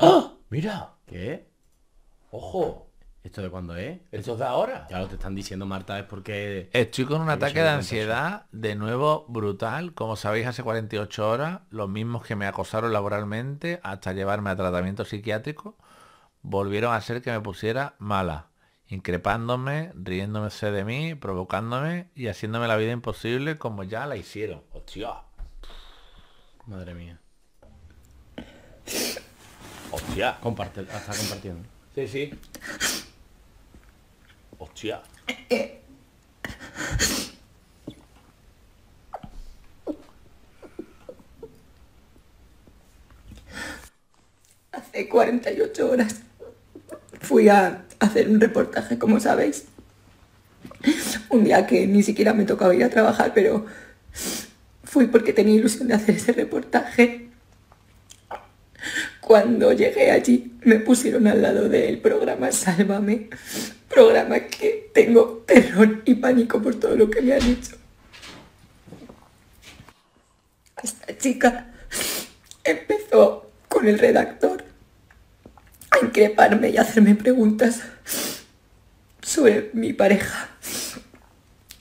¡Ah! ¡Mira! ¿Qué? ¡Ojo! ¿Esto de cuándo es? ¿Esto es de ahora? Ya lo te están diciendo, Marta, es porque... Estoy con un ataque de ansiedad de nuevo brutal. Como sabéis, hace 48 horas, los mismos que me acosaron laboralmente hasta llevarme a tratamiento psiquiátrico, volvieron a hacer que me pusiera mala, increpándome, riéndose de mí, provocándome y haciéndome la vida imposible como ya la hicieron. ¡Hostia! Madre mía. Hostia. Comparte, está compartiendo. Sí, sí. Hostia. Hace 48 horas fui a hacer un reportaje, como sabéis. Un día que ni siquiera me tocaba ir a trabajar, pero fui porque tenía ilusión de hacer ese reportaje. Cuando llegué allí me pusieron al lado del programa Sálvame, programa que tengo terror y pánico por todo lo que me han hecho. Esta chica empezó con el redactor a increparme y hacerme preguntas sobre mi pareja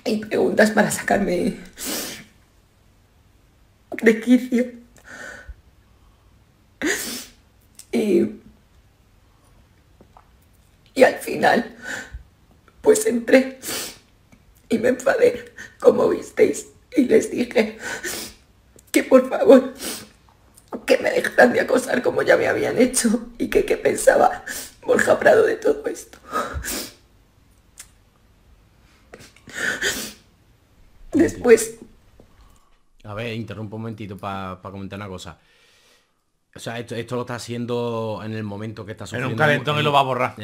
y preguntas para sacarme de quicio. Y, al final, pues entré y me enfadé, como visteis, y les dije que por favor, que me dejaran de acosar como ya me habían hecho y que qué pensaba Borja Prado de todo esto. Después... A ver, interrumpo un momentito para comentar una cosa. O sea, esto, lo está haciendo en el momento que está sufriendo. En un calentón y lo va a borrar.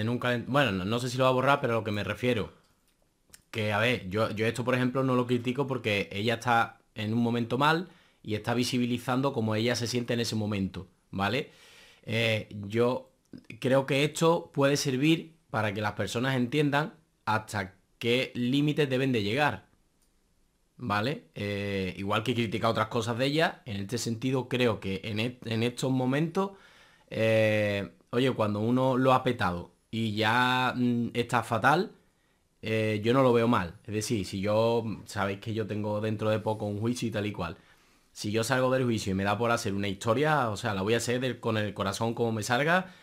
Bueno, no, sé si lo va a borrar, pero a lo que me refiero. Que, a ver, yo, yo esto, por ejemplo, no lo critico porque ella está en un momento mal y está visibilizando cómo ella se siente en ese momento, ¿vale? Eh, yo creo que esto puede servir para que las personas entiendan hasta qué límites deben de llegar. ¿vale? Eh, igual que critica otras cosas de ella, en este sentido creo que en, e, estos momentos, eh, oye, cuando uno lo ha petado y ya mm, está fatal, eh, yo no lo veo mal. Es decir, si yo, mm, sabéis que yo tengo dentro de poco un juicio y tal y cual. Si yo salgo del juicio y me da por hacer una historia, o sea, la voy a hacer con el corazón como me salga,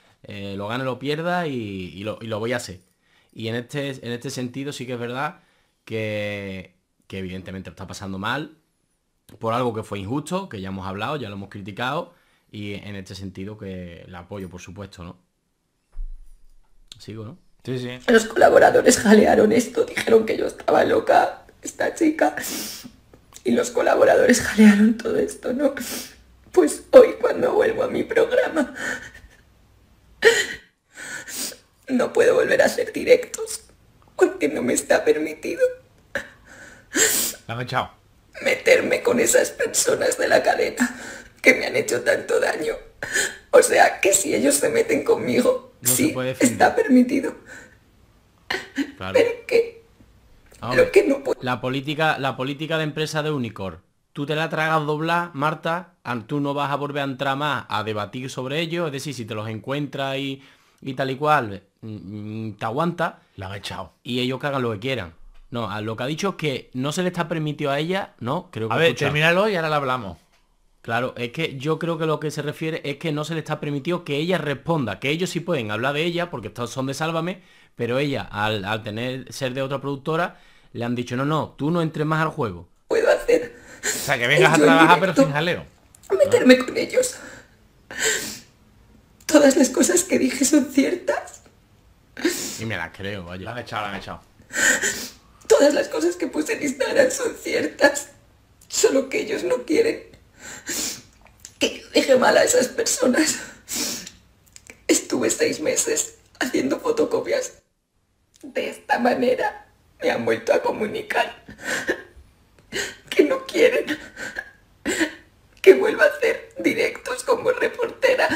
lo gane, lo pierda y, lo, voy a hacer. Y en este, en este sentido sí que es verdad que que evidentemente está pasando mal, por algo que fue injusto, que ya hemos hablado, ya lo hemos criticado, y en este sentido que la apoyo, por supuesto, ¿no? Sigo, ¿no? Sí, sí. Los colaboradores jalearon esto, dijeron que yo estaba loca, esta chica, y los colaboradores jalearon todo esto, ¿no? Pues hoy cuando vuelvo a mi programa, no puedo volver a hacer directos, porque no me está permitido. Dame echado. Meterme con esas personas de la cadena que me han hecho tanto daño. O sea, que si ellos se meten conmigo, sí, está permitido. Pero que... que no La política, la política de empresa de Unicorn. Tú te la tragas doblar, Marta, tú no vas a volver a entrar más a debatir sobre ello, es decir, si te los encuentras y, y tal y cual, mm, mm, te aguanta. La han echado. Y ellos hagan lo que quieran. No, a lo que ha dicho es que no se le está permitido a ella, ¿no? Creo que a ver, termínalo y ahora la hablamos. Claro, es que yo creo que lo que se refiere es que no se le está permitido que ella responda, que ellos sí pueden hablar de ella, porque estos son de Sálvame, pero ella, al, tener ser de otra productora, le han dicho, no, no, tú no entres más al juego. Puedo hacer. O sea, que vengas a trabajar, pero sin jaleo. Meterme con ellos. Todas las cosas que dije son ciertas. Y me las creo, vaya. La han echado, la han echado. Todas las cosas que puse en Instagram son ciertas. Solo que ellos no quieren que yo deje mal a esas personas. Estuve seis meses haciendo fotocopias. De esta manera me han vuelto a comunicar que no quieren que vuelva a hacer directos como reportera.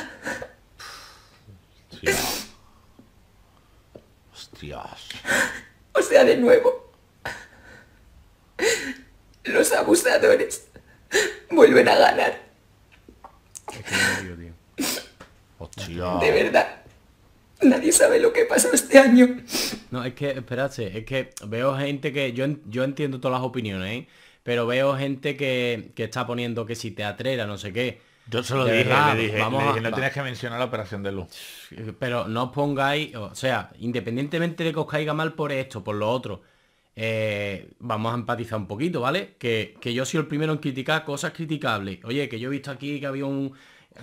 O sea, de nuevo, los abusadores vuelven a ganar. De verdad. Nadie sabe lo que pasó este año. No, es que, espérate, es que veo gente que. Yo, yo entiendo todas las opiniones, ¿eh? Pero veo gente que, que está poniendo que si te atrera, no sé qué. Yo se lo dije, vamos no tienes que mencionar la operación de luz. Pero no os pongáis, o sea, independientemente de que os caiga mal por esto, por lo otro, eh, vamos a empatizar un poquito, ¿vale? Que, que yo soy el primero en criticar cosas criticables. Oye, que yo he visto aquí que había un...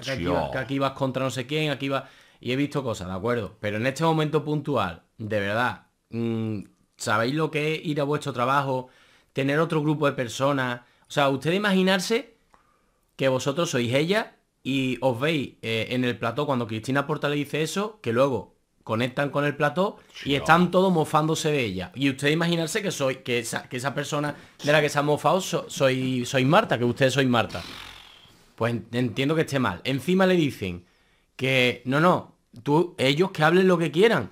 Que aquí, ibas oh. contra no sé quién, aquí va Y he visto cosas, ¿de acuerdo? Pero en este momento puntual, de verdad, mm, ¿sabéis lo que es ir a vuestro trabajo? Tener otro grupo de personas. O sea, usted imaginarse que vosotros sois ella y os veis eh, en el plató cuando Cristina Porta le dice eso, que luego conectan con el plató y están todos mofándose de ella. Y usted imaginarse que soy que esa, persona de la que se ha mofado soy, soy Marta, que ustedes soy Marta. Pues entiendo que esté mal. Encima le dicen que no, no, tú, ellos que hablen lo que quieran.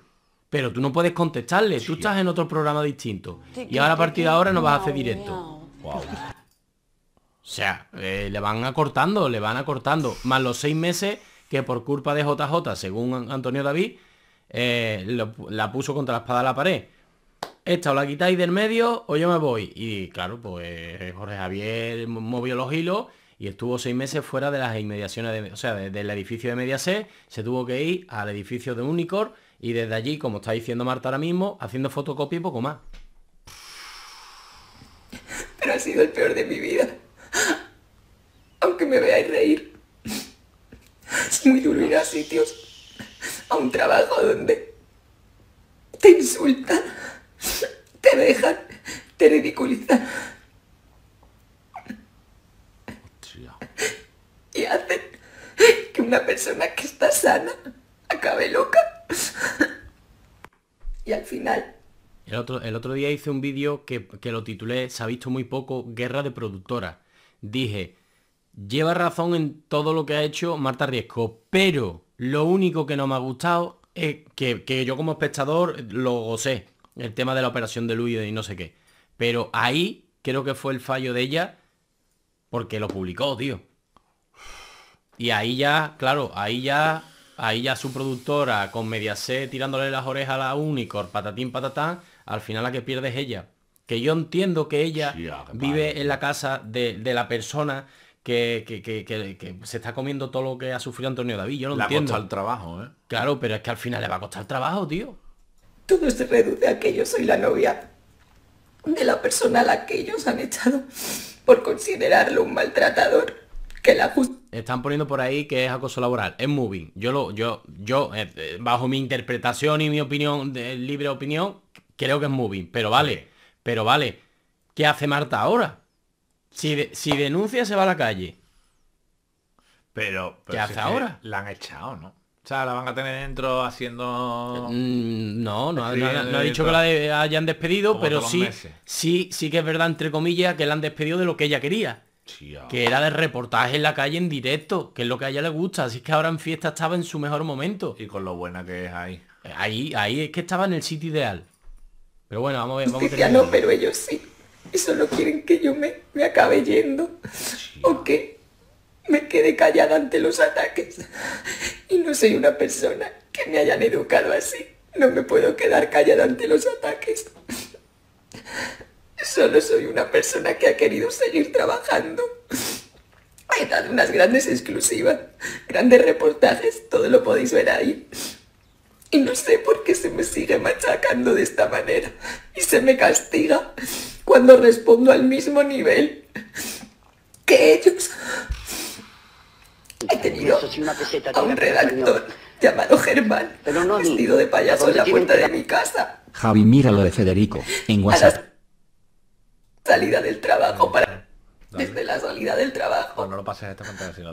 Pero tú no puedes contestarle, tú estás en otro programa distinto. Y ahora a partir de ahora no vas a hacer directo. O sea, eh, le van acortando, le van acortando. Más los seis meses que por culpa de JJ, según Antonio David, eh, la puso contra la espada de la pared. Esta o la quitáis del medio o yo me voy. Y claro, pues Jorge Javier movió los hilos y estuvo seis meses fuera de las inmediaciones, de, o sea, desde del edificio de Mediaset, se tuvo que ir al edificio de Unicor y desde allí, como está diciendo Marta ahora mismo, haciendo fotocopia y poco más. Pero ha sido el peor de mi vida. Aunque me veáis reír. Es muy duro ir a a un trabajo donde te insultan, te dejan, te ridiculizan. Y hacen que una persona que está sana acabe loca. Y al final... El otro, el otro día hice un vídeo que, que lo titulé, se ha visto muy poco, Guerra de productora Dije, lleva razón en todo lo que ha hecho Marta Riesco, pero lo único que no me ha gustado es que, yo como espectador lo gocé, el tema de la operación de Luis y no sé qué. Pero ahí creo que fue el fallo de ella porque lo publicó, tío. Y ahí ya, claro, ahí ya, ahí ya su productora con Mediaset tirándole las orejas a la Unicorn, patatín patatán, al final la que pierde es ella. Que yo entiendo que ella ah, vive en la casa de, de la persona que, se está comiendo todo lo que ha sufrido Antonio David. Yo no le entiendo. Le el trabajo, ¿eh? Claro, pero es que al final le va a costar el trabajo, tío. Todo se este reduce a que yo soy la novia de la persona a la que ellos han echado por considerarlo un maltratador. Que la just... Están poniendo por ahí que es acoso laboral. Es moving. Yo lo, yo, yo, eh, eh, bajo mi interpretación y mi opinión, de libre opinión, creo que es moving. Pero vale, pero vale. ¿Qué hace Marta ahora? Si, denuncia, se va a la calle. Pero, pero ahora? La han echado, ¿no? O sea, la van a tener dentro haciendo... Mm, no, no, ha- dicho que la hayan despedido, pero sí, sí, sí que es verdad, entre comillas, que la han despedido de lo que ella quería. Que era de reportaje en la calle en directo, que es lo que a ella le gusta. Así que ahora en fiesta estaba en su mejor momento. Y con lo buena que es ahí. Eh, ahí, ahí es que estaba en el sitio ideal. Pero bueno, vamos a ver, vamos a no, pero ellos sí y solo quieren que yo me, me acabe yendo o que me quede callada ante los ataques. Y no soy una persona que me hayan educado así. No me puedo quedar callada ante los ataques. Solo soy una persona que ha querido seguir trabajando. He dado unas grandes exclusivas, grandes reportajes, todo lo podéis ver ahí. Y no sé por qué se me sigue machacando de esta manera y se me castiga cuando respondo al mismo nivel que ellos. He tenido a un redactor llamado Germán, vestido de payaso en la puerta de mi casa. Javi, mira lo de Federico, en WhatsApp. salida del trabajo para... Desde la salida del trabajo. Pues no, lo pases esta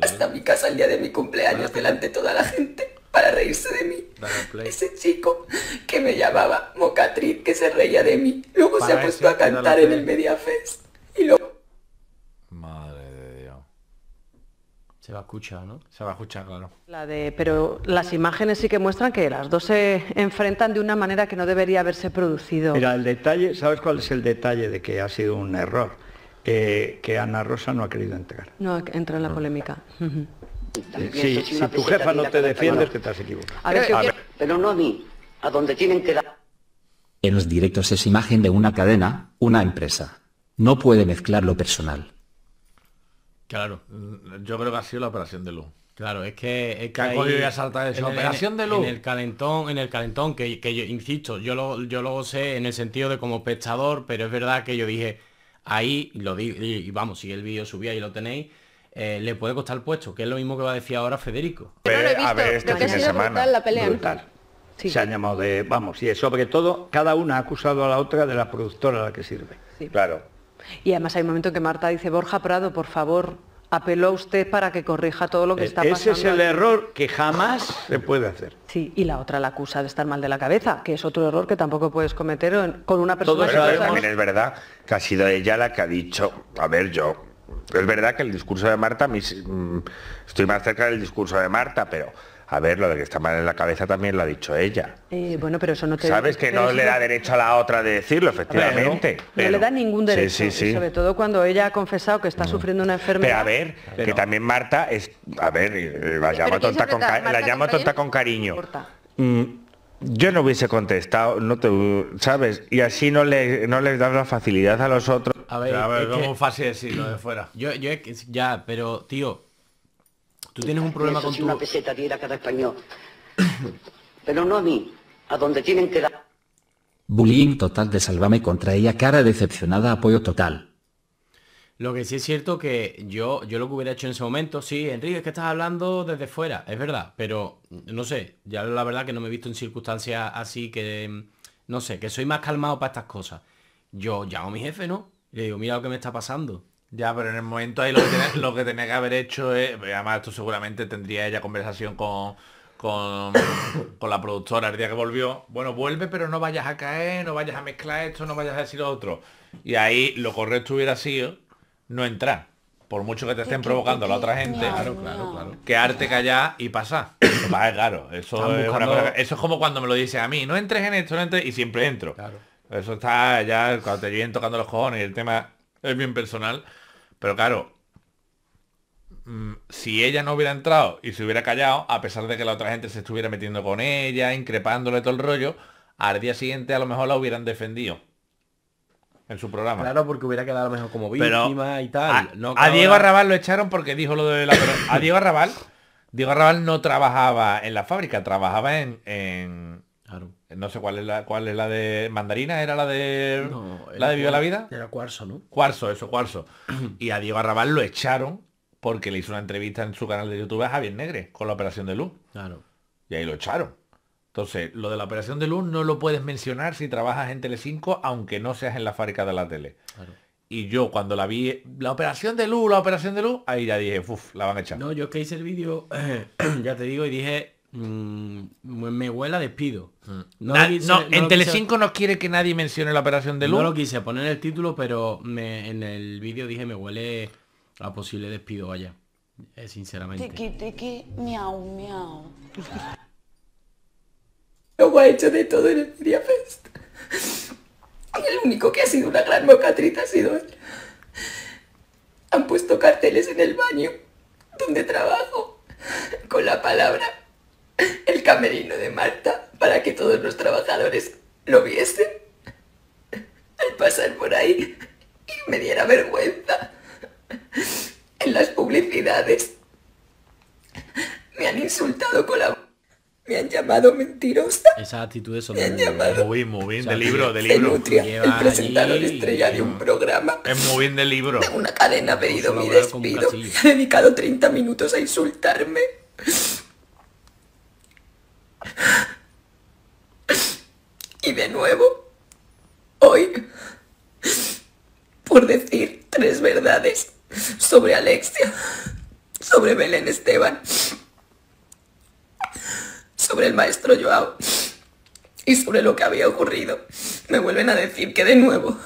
Hasta mi casa el día de mi cumpleaños, delante de toda la gente para reírse de mí. Ese chico que me llamaba Mocatriz, que se reía de mí, luego se ha puesto a cantar en el Mediafest. Y luego... Madre de Dios. Se va a escuchar, ¿no? Se va a escuchar, claro. La de, pero las imágenes sí que muestran que las dos se enfrentan de una manera que no debería haberse producido. Mira, el detalle, ¿sabes cuál es el detalle de que ha sido un error? que Ana Rosa no ha querido entrar. No entra en la polémica si, tu jefa no te defiende es que te has equivocado. pero no a mí, a donde tienen que dar. En los directos es imagen de una cadena, una empresa. No puede mezclar lo personal. Claro, mm, yo creo que ha sido la operación de luz. Claro, es que, es que operación de luz. En el calentón, en el calentón que, yo insisto, yo lo, yo lo sé en el sentido de como pescador, pero es verdad que yo dije ahí lo di, y vamos, si el vídeo subía y lo tenéis, eh, le puede costar el puesto, que es lo mismo que lo decía ahora Federico. Pero a ver, este fin de semana. Se han llamado de, vamos, y sobre todo cada una ha acusado a la otra de la productora a la que sirve. Claro. Y además hay un momento en que Marta dice, Borja Prado, por favor, apeló a usted para que corrija todo lo que eh, está pasando. Ese es el error que jamás se puede hacer. Sí, y la otra la acusa de estar mal de la cabeza, que es otro error que tampoco puedes cometer con una persona. Todo también es verdad que ha sido ella la que ha dicho, a ver, yo es verdad que el discurso de Marta, mm, estoy más cerca del discurso de Marta, pero a ver, lo de que está mal en la cabeza también lo ha dicho ella. Eh, bueno, pero eso no te Sabes que no le da derecho a la otra de decirlo, efectivamente. no le da ningún derecho. Sobre todo cuando ella ha confesado que está mm. sufriendo una enfermedad. Pero a ver, que también Marta es. A ver, la llamo tonta, con, cariño yo no hubiese contestado, no te, ¿sabes? Y así no, le, no les da la facilidad a los otros. A ver, a fácil de fuera? Yo, yo, ya, pero tío, tú tienes un problema con tu... una peseta diera cada español. pero no a mí, a donde tienen que dar... Bullying total de Salvame contra ella cara decepcionada apoyo total. Lo que sí es cierto que yo, yo lo que hubiera hecho en ese momento, sí, Enrique, es que estás hablando desde fuera, es verdad, pero no sé, ya la verdad que no me he visto en circunstancias así que, no sé, que soy más calmado para estas cosas. Yo llamo a mi jefe, ¿no? le digo, mira lo que me está pasando. Ya, pero en el momento ahí lo que tenía, que, haber hecho es, además tú seguramente tendría ella conversación con, con, la productora el día que volvió, bueno, vuelve pero no vayas a caer, no vayas a mezclar esto, no vayas a decir lo otro. Y ahí lo correcto hubiera sido no entra Por mucho que te estén provocando la otra gente, claro, claro, claro. quedarte callada y pasar. Pues claro, eso es, eso es como cuando me lo dice a mí, no entres en esto, no entres, y siempre entro. Claro. Eso está ya cuando te vienen tocando los cojones y el tema es bien personal. Pero claro, mm, si ella no hubiera entrado y se hubiera callado, a pesar de que la otra gente se estuviera metiendo con ella, increpándole todo el rollo, al día siguiente a lo mejor la hubieran defendido en su programa. Claro, porque hubiera quedado mejor como víctima y tal. A, Diego Arrabal lo echaron porque dijo lo de la... a Diego Arrabal, Diego Arrabal no trabajaba en la fábrica, trabajaba en... No sé cuál es la cuál es la de mandarina, era la de la de Viva la Vida. Era cuarzo, ¿no? Cuarzo, eso, cuarzo. y a Diego Arrabal lo echaron porque le hizo una entrevista en su canal de YouTube a Javier Negre con la operación de luz. Claro. Y ahí lo echaron. Entonces, lo de la operación de luz no lo puedes mencionar si trabajas en tele 5 aunque no seas en la fábrica de la tele. Y yo cuando la vi, la operación de luz, la operación de luz, ahí ya dije, uff, la van a echar. No, yo es que hice el vídeo, ya te digo, y dije, mm, me me huela despido. Mm. No, en Telecinco 5 no quiere que nadie mencione la operación de luz. No lo quise poner el título, pero en el vídeo dije, me huele a posible despido, vaya. Eh, sinceramente. Tiki, tiki, miau, miau ha hecho de todo en el Media Fest. Y el único que ha sido una gran mocatriz ha sido él. Han puesto carteles en el baño donde trabajo con la palabra el camerino de Marta para que todos los trabajadores lo viesen al pasar por ahí y me diera vergüenza. En las publicidades me han insultado con la me han llamado mentirosa. Esa actitud es me muy, muy bien de libro, de libro. el presentador estrella de un programa. Es muy bien del libro. De una cadena ha pedido mi despido. Ha dedicado 30 minutos a insultarme. Y de nuevo, hoy, por decir tres verdades sobre Alexia, sobre Belén Esteban sobre el maestro Joao y sobre lo que había ocurrido. Me vuelven a decir que de nuevo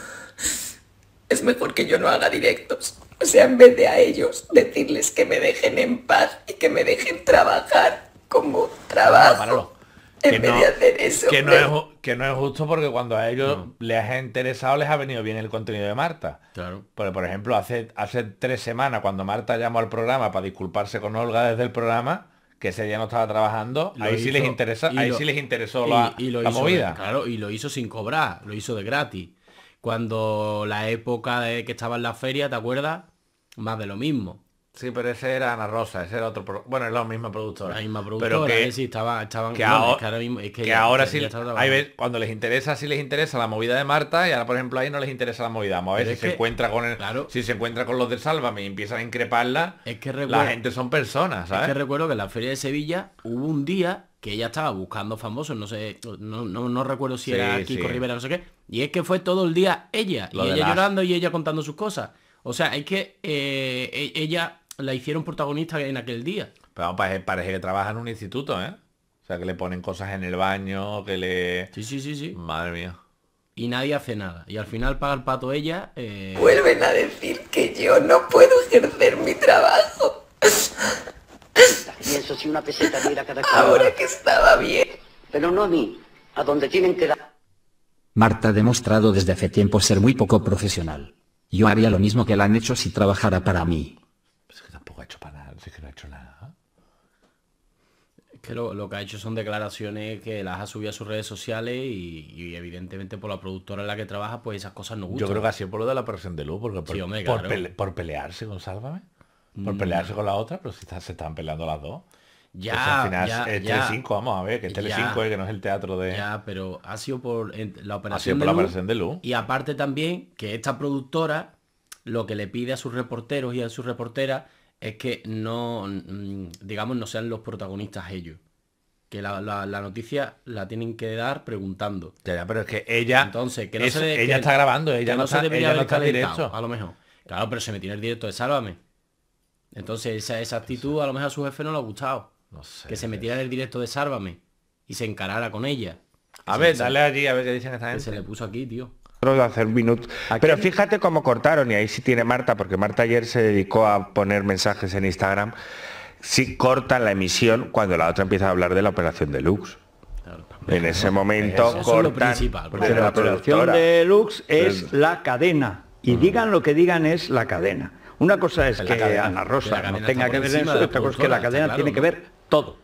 es mejor que yo no haga directos. O sea, en vez de a ellos decirles que me dejen en paz y que me dejen trabajar como trabajo. en que vez no, de hacer eso. Que no, es, justo porque cuando a ellos les ha interesado les ha venido bien el contenido de Marta. Claro. por ejemplo, hace, hace tres semanas cuando Marta llamó al programa para disculparse con Olga desde el programa, que ese día no estaba trabajando, ahí sí les interesa, ahí les interesó la, movida. claro, y lo hizo sin cobrar, lo hizo de gratis. Cuando la época que estaba en la feria, ¿te acuerdas? Más de lo mismo. Sí, pero ese era Ana Rosa, ese era otro... Bueno, es la misma productora. La misma productora, pero que, sí, estaban... que, ahora, mismo, es ahora sí, cuando les interesa, si les interesa la movida de Marta, y ahora, por ejemplo, ahí no les interesa la movida. a ver si se, encuentra con el, claro, si se encuentra con los de Sálvame y empiezan a increparla, es que la gente son personas, ¿sabes? Es que recuerdo que en la Feria de Sevilla hubo un día que ella estaba buscando famosos, no sé, no, no, recuerdo si era Kiko Rivera, no sé qué, y es que fue todo el día ella, y ella llorando y ella contando sus cosas. O sea, es que eh, e, ella la hicieron protagonista en aquel día. Pero parece, que trabaja en un instituto, ¿eh? O sea, que le ponen cosas en el baño, que le... Sí, sí, sí, sí. Madre mía. Y nadie hace nada. Y al final paga el pato ella... Eh, Vuelven a decir que yo no puedo ejercer mi trabajo. Y eso una peseta mira cada Ahora que estaba bien. Pero no a mí, a donde tienen que dar. Marta ha demostrado desde hace tiempo ser muy poco profesional. Yo haría lo mismo que la han hecho si trabajara para mí. lo, que ha hecho son declaraciones que las ha subido a sus redes sociales y, evidentemente por la productora en la que trabaja, pues esas cosas no gustan. Yo creo que ha sido por lo de la operación de luz, porque por, pelearse con Sálvame, por mm. pelearse con la otra, pero si se están peleando las dos. Ya, al final es 5 vamos a ver, que es 5 que no es el teatro de... Ya, pero ha sido por la operación, por la operación de luz. Y aparte también que esta productora lo que le pide a sus reporteros y a sus reporteras es que no, mm, digamos, no sean los protagonistas ellos. Que la, noticia la tienen que dar preguntando. pero es que ella. Entonces, que no ella está grabando, ella no, se debería haber no directo. A lo mejor. Claro, pero se metió en el directo de Sálvame. Entonces, esa, actitud a lo mejor a su jefe no le ha gustado. Que se metiera en el directo de Sálvame y se encarara con ella. A ver, dale allí a ver qué dicen esta gente. se le puso aquí, tío hacer minuto. Pero fíjate cómo cortaron, y ahí sí tiene Marta, porque Marta ayer se dedicó a poner mensajes en Instagram, si cortan la emisión cuando la otra empieza a hablar de la operación de Lux. en ese momento cortan. porque la, operación operación Lux es la cadena. Y digan lo que digan es la cadena. Una cosa es que Ana Rosa no tenga que ver eso, otra cosa es que la cadena tiene que ver todo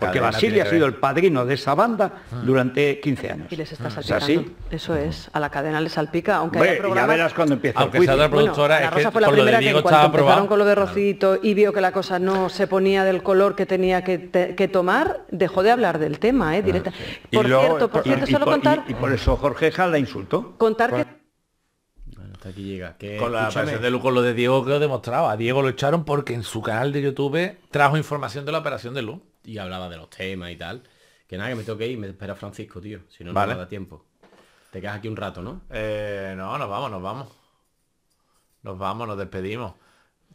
porque Basilio ha sido el padrino de esa banda durante 15 años. Y les está ah, salpicando. así? Eso es, a la cadena le salpica, aunque Hombre, ya verás cuando empieza sea la productora, la Rosa fue la primera que cuando con lo de Rocito y vio que la cosa no se ponía del color que tenía que, tomar, dejó de hablar del tema, ¿eh? Ah, directa. Por cierto, por y, cierto, solo contar... Y, por eso Jorge Jal la insultó. Contar que... con la operación de Lu, con lo de Diego que lo demostraba. A Diego lo echaron porque en su canal de YouTube trajo información de la operación de Lu y hablaba de los temas y tal. Que nada, que me toque que ir, me espera Francisco, tío. Si no, no me da tiempo. Te quedas aquí un rato, ¿no? Eh, no, nos vamos, nos vamos. Nos vamos, nos despedimos.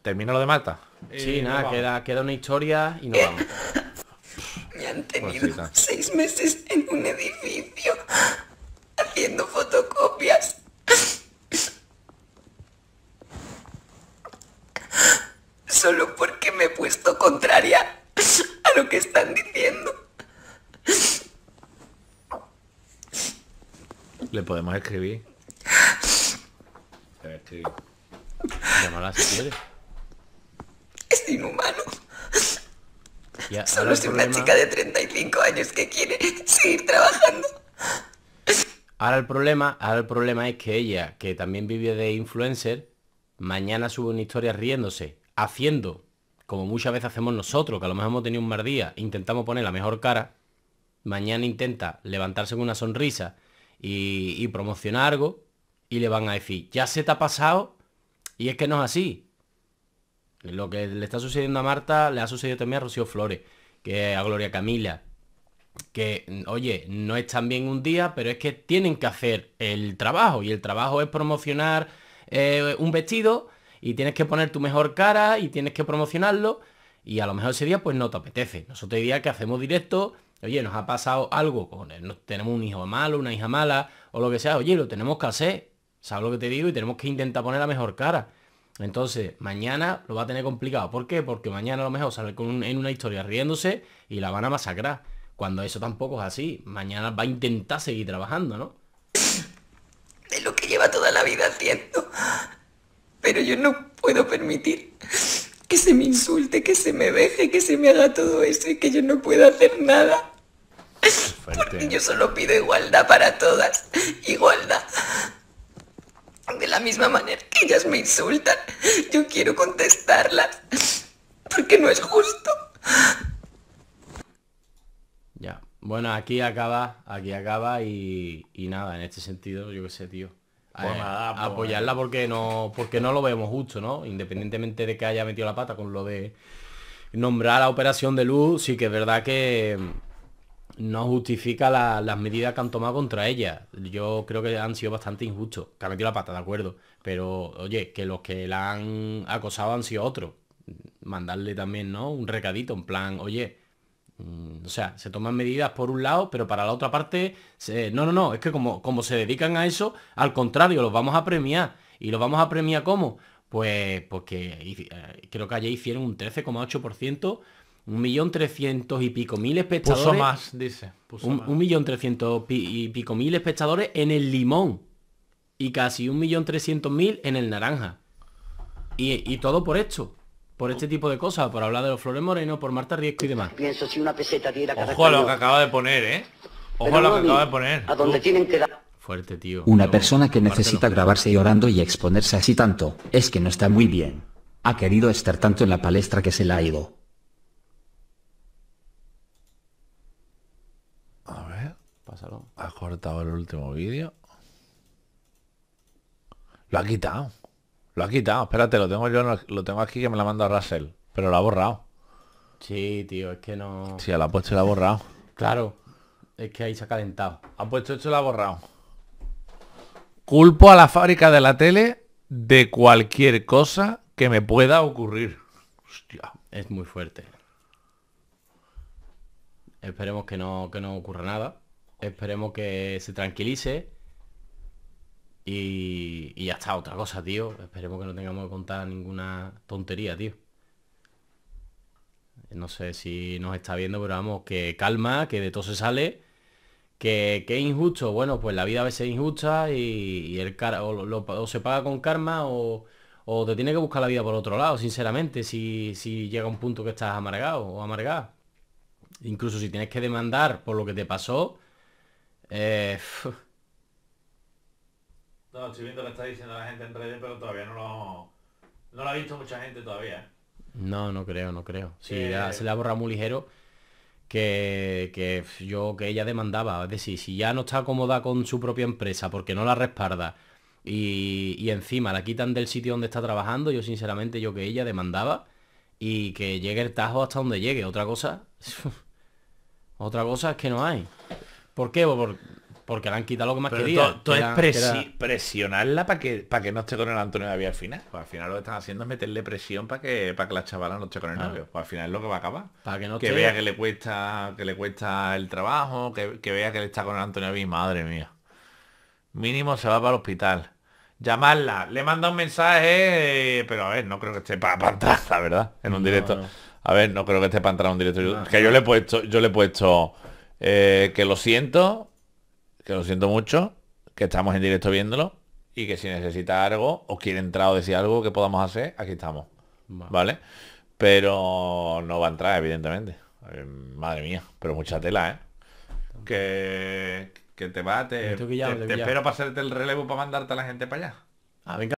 ¿Termina lo de Marta? Sí, eh, nada, queda, queda una historia y nos vamos. Me han tenido seis meses en un edificio haciendo fotocopias. Solo porque me he puesto contraria lo que están diciendo. Le podemos escribir. si Es inhumano. Solo es una chica de 35 años que quiere seguir trabajando. Ahora el problema, ahora el problema es que ella, que también vive de influencer, mañana sube una historia riéndose, haciendo como muchas veces hacemos nosotros, que a lo mejor hemos tenido un mal día, intentamos poner la mejor cara, mañana intenta levantarse con una sonrisa y, promocionar algo, y le van a decir, ya se te ha pasado, y es que no es así. Lo que le está sucediendo a Marta le ha sucedido también a Rocío Flores, que a Gloria Camila, que, oye, no es tan bien un día, pero es que tienen que hacer el trabajo, y el trabajo es promocionar eh, un vestido, y tienes que poner tu mejor cara y tienes que promocionarlo y a lo mejor ese día pues no te apetece. Nosotros el día que hacemos directo, oye, nos ha pasado algo, con él, tenemos un hijo malo, una hija mala o lo que sea, oye, lo tenemos que hacer, ¿sabes lo que te digo? Y tenemos que intentar poner la mejor cara. Entonces, mañana lo va a tener complicado. ¿Por qué? Porque mañana a lo mejor sale con en una historia riéndose y la van a masacrar. Cuando eso tampoco es así. Mañana va a intentar seguir trabajando, ¿no? Es lo que lleva toda la vida haciendo pero yo no puedo permitir que se me insulte, que se me veje, que se me haga todo eso y que yo no pueda hacer nada. Porque yo solo pido igualdad para todas, igualdad. De la misma manera que ellas me insultan, yo quiero contestarlas, porque no es justo. Ya, bueno, aquí acaba, aquí acaba y, y nada, en este sentido, yo qué sé, tío. Pues eh, a, pues, apoyarla eh. porque no, porque no lo vemos justo, ¿no? Independientemente de que haya metido la pata con lo de nombrar la operación de luz, sí que es verdad que mm, no justifica las medidas que han tomado contra ella. Yo creo que han sido bastante injustos. Que ha metido la pata, de acuerdo. Pero, oye, que los que la han acosado han sido otros. Mandarle también, ¿no? Un recadito, en plan, oye, Mm, o sea, se toman medidas por un lado, pero para la otra parte, no, no, no, es que como, como se dedican a eso, al contrario, los vamos a premiar. ¿Y los vamos a premiar cómo? Pues porque eh, eh, creo que ayer hicieron un 13,8%, un millón trescientos y pico mil espectadores. más, dice. un, millón trescientos y pico mil espectadores en el limón. Y casi un millón trescientos mil en el naranja. y todo por esto por este tipo de cosas, por hablar de los Flores morenos, por Marta Riesco y demás. Pienso si una peseta Ojo a lo que acaba de poner, ¿eh? Ojo a lo que acaba de poner. A donde tienen que dar. Fuerte, tío. Una persona que necesita grabarse llorando y exponerse así tanto, es que no está muy bien. Ha querido estar tanto en la palestra que se la ha ido. A ver, pásalo. Ha cortado el último vídeo. Lo ha quitado. Lo ha quitado, espérate, lo tengo yo, lo tengo aquí que me la manda Russell, pero lo ha borrado. Sí, tío, es que no... Sí, la ha puesto y la ha borrado. claro, es que ahí se ha calentado. Ha puesto hecho y la ha borrado. Culpo a la fábrica de la tele de cualquier cosa que me pueda ocurrir. Hostia. Es muy fuerte. Esperemos que no, que no ocurra nada. Esperemos que se tranquilice y, ya está, otra cosa, tío. Esperemos que no tengamos que contar ninguna tontería, tío. No sé si nos está viendo, pero vamos, que calma, que de todo se sale. Que, que injusto. Bueno, pues la vida a veces es injusta y, el cara o, lo, se paga con karma o, te tiene que buscar la vida por otro lado, sinceramente, si, si llega un punto que estás amargado o amargada. Incluso si tienes que demandar por lo que te pasó, eh, No, estoy viendo que está diciendo la gente en redes, pero todavía no lo, ha visto mucha gente todavía. No, no creo, no creo. Sí, eh, se le ha borrado muy ligero que, yo que ella demandaba. Es decir, si ya no está cómoda con su propia empresa porque no la respalda y, encima la quitan del sitio donde está trabajando, yo sinceramente yo que ella demandaba y que llegue el tajo hasta donde llegue. Otra cosa, otra cosa es que no hay. ¿Por qué? Porque le han quitado lo que más quería. Entonces presionarla para que, para que no esté con el Antonio David al final. Pues al final lo que están haciendo es meterle presión para que, para que la chavala no esté con el ah. novio. Pues al final es lo que va a acabar. que vea que le cuesta, que le cuesta el trabajo, que, vea que le está con el Antonio David, madre mía. Mínimo se va para el hospital. Llamarla, le manda un mensaje, pero a ver, no creo que esté para pantalla, ¿verdad? En un directo. A ver, no creo que esté para entrar a un directo. que yo le he puesto, yo le he puesto eh, que lo siento, que lo siento mucho, que estamos en directo viéndolo y que si necesita algo o quiere entrar o decir algo que podamos hacer, aquí estamos. Vale. Pero no va a entrar, evidentemente. Eh, madre mía, pero mucha tela, ¿eh? Que, que te va, te, espero para el relevo para mandarte a la gente para allá. Ah,